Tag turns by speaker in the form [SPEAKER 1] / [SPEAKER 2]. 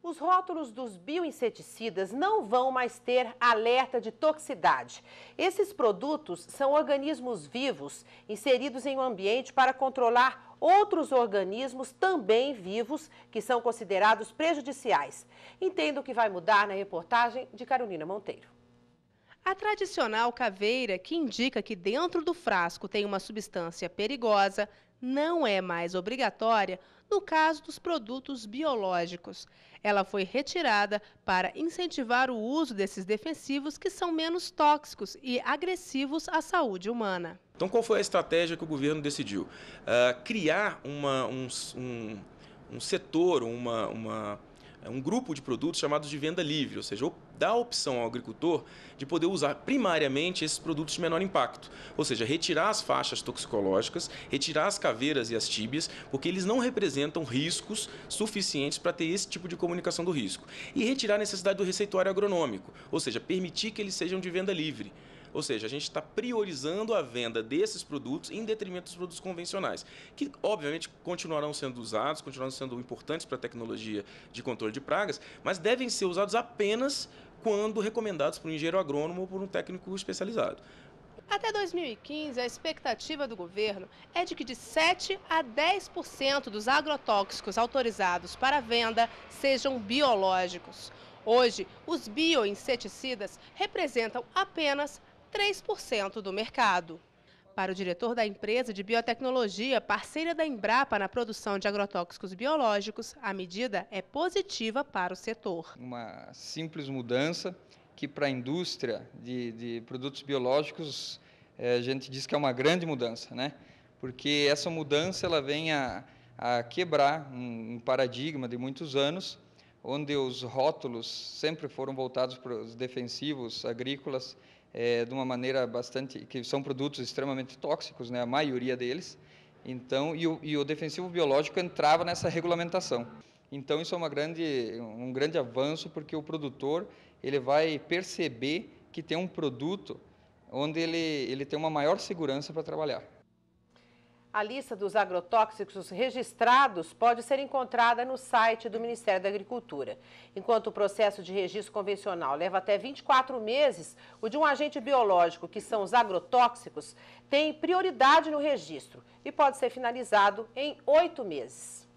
[SPEAKER 1] Os rótulos dos bioinseticidas não vão mais ter alerta de toxicidade. Esses produtos são organismos vivos inseridos em um ambiente para controlar outros organismos também vivos que são considerados prejudiciais. Entenda o que vai mudar na reportagem de Carolina Monteiro.
[SPEAKER 2] A tradicional caveira, que indica que dentro do frasco tem uma substância perigosa, não é mais obrigatória no caso dos produtos biológicos. Ela foi retirada para incentivar o uso desses defensivos que são menos tóxicos e agressivos à saúde humana.
[SPEAKER 3] Então, qual foi a estratégia que o governo decidiu? Uh, criar uma, um, um, um setor, uma, uma é um grupo de produtos chamados de venda livre, ou seja, dá a opção ao agricultor de poder usar primariamente esses produtos de menor impacto, ou seja, retirar as faixas toxicológicas, retirar as caveiras e as tíbias, porque eles não representam riscos suficientes para ter esse tipo de comunicação do risco, e retirar a necessidade do receituário agronômico, ou seja, permitir que eles sejam de venda livre. Ou seja, a gente está priorizando a venda desses produtos em detrimento dos produtos convencionais, que obviamente continuarão sendo usados, continuarão sendo importantes para a tecnologia de controle de pragas, mas devem ser usados apenas quando recomendados por um engenheiro agrônomo ou por um técnico especializado.
[SPEAKER 2] Até 2015, a expectativa do governo é de que de 7 a 10% dos agrotóxicos autorizados para venda sejam biológicos. Hoje, os bioinseticidas representam apenas 3% do mercado. Para o diretor da empresa de biotecnologia, parceira da Embrapa na produção de agrotóxicos biológicos, a medida é positiva para o setor.
[SPEAKER 4] Uma simples mudança que para a indústria de, de produtos biológicos eh, a gente diz que é uma grande mudança, né? Porque essa mudança ela vem a, a quebrar um, um paradigma de muitos anos onde os rótulos sempre foram voltados para os defensivos agrícolas é, de uma maneira bastante que são produtos extremamente tóxicos, né, a maioria deles. Então, e o, e o defensivo biológico entrava nessa regulamentação. Então, isso é uma grande, um grande avanço porque o produtor ele vai perceber que tem um produto onde ele, ele tem uma maior segurança para trabalhar.
[SPEAKER 1] A lista dos agrotóxicos registrados pode ser encontrada no site do Ministério da Agricultura. Enquanto o processo de registro convencional leva até 24 meses, o de um agente biológico, que são os agrotóxicos, tem prioridade no registro e pode ser finalizado em oito meses.